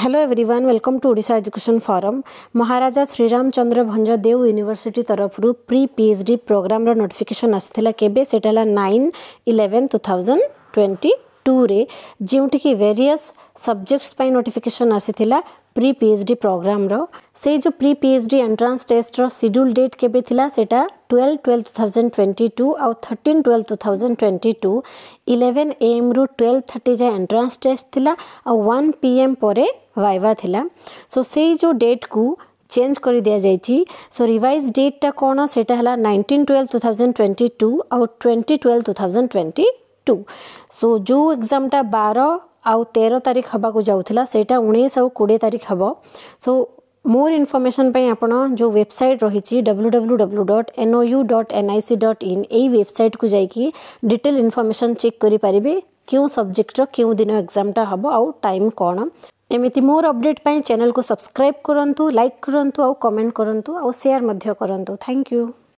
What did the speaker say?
hello everyone welcome to Odisha education forum Maharaja Sriram Chandra Bhanja Deo university ତରଫରୁ pre P H D ପ୍ରୋଗ୍ରାମର notification ଆସିଥିଲା କେବେ ସେଇଟା ହେଲା nine eleven two thousand twenty ଟୁରେ ଯେଉଁଠିକି ଭେରିୟସ୍ ସବଜେକ୍ଟସ୍ ପାଇଁ ନୋଟିଫିକେସନ୍ ଆସିଥିଲା ପ୍ରି ପି ଏଚ୍ ଡି ପ୍ରୋଗ୍ରାମ୍ର ସେଇ ଯେଉଁ pre P H D entrance ଟେଷ୍ଟର ସିଡ୍ୟୁଲ୍ ଡେଟ୍ କେବେ ଥିଲା ସେଇଟା twelve twelve two thousand twenty two ଆଉ thirteen twelve two thousand twenty two eleven ଏଏମ୍ରୁ ଟୁଏଲ୍ଭ ଥାର୍ଟି ଯାଏଁ ଏଣ୍ଟ୍ରାନ୍ସ ଟେଷ୍ଟ ଥିଲା ଆଉ ୱାନ୍ ପି ଏମ୍ ପରେ ଭାଇବା ଥିଲା ସୋ ସେଇ ଯେଉଁ ଡେଟ୍କୁ ଚେଞ୍ଜ କରି ଦିଆଯାଇଛି ସୋ ରିଭାଇଜ୍ ଡେଟ୍ଟା କ'ଣ ସେଇଟା ହେଲା nineteen twelve two thousand twenty two ଆଉ twenty twelve two thousand twenty two सो जो टा बार आउ तेर तारीख हाँ जाऊला से उन्नीस आड़े तारीख हे सो मोर इनफर्मेशन आप जो वेबसाइट रही W W W dot N O U dot N I C dot in website को जैक डिटेल इनफर्मेशन चेक करें क्यों सब्जेक्टर क्यों दिन एग्जामटा हे आउ टाइम कौन एमती मोर अपडेट चैनल को सब्सक्राइब करूँ लाइक करूँ आउ कमेंट करूँ आयार करूँ थैंक यू